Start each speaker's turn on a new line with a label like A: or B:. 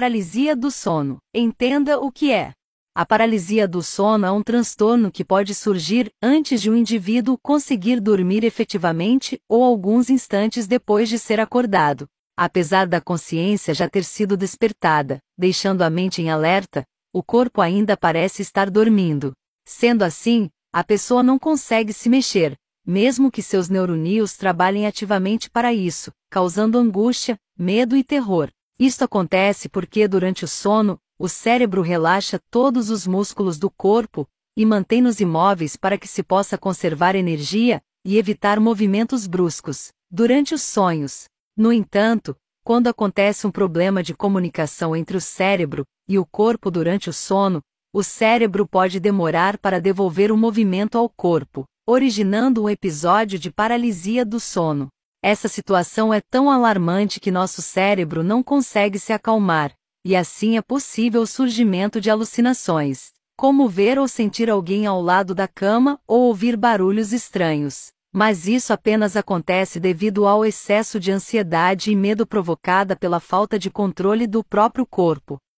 A: Paralisia do sono. Entenda o que é. A paralisia do sono é um transtorno que pode surgir antes de um indivíduo conseguir dormir efetivamente ou alguns instantes depois de ser acordado. Apesar da consciência já ter sido despertada, deixando a mente em alerta, o corpo ainda parece estar dormindo. Sendo assim, a pessoa não consegue se mexer, mesmo que seus neurônios trabalhem ativamente para isso, causando angústia, medo e terror. Isto acontece porque durante o sono, o cérebro relaxa todos os músculos do corpo e mantém-nos imóveis para que se possa conservar energia e evitar movimentos bruscos durante os sonhos. No entanto, quando acontece um problema de comunicação entre o cérebro e o corpo durante o sono, o cérebro pode demorar para devolver o movimento ao corpo, originando um episódio de paralisia do sono. Essa situação é tão alarmante que nosso cérebro não consegue se acalmar, e assim é possível o surgimento de alucinações, como ver ou sentir alguém ao lado da cama ou ouvir barulhos estranhos. Mas isso apenas acontece devido ao excesso de ansiedade e medo provocada pela falta de controle do próprio corpo.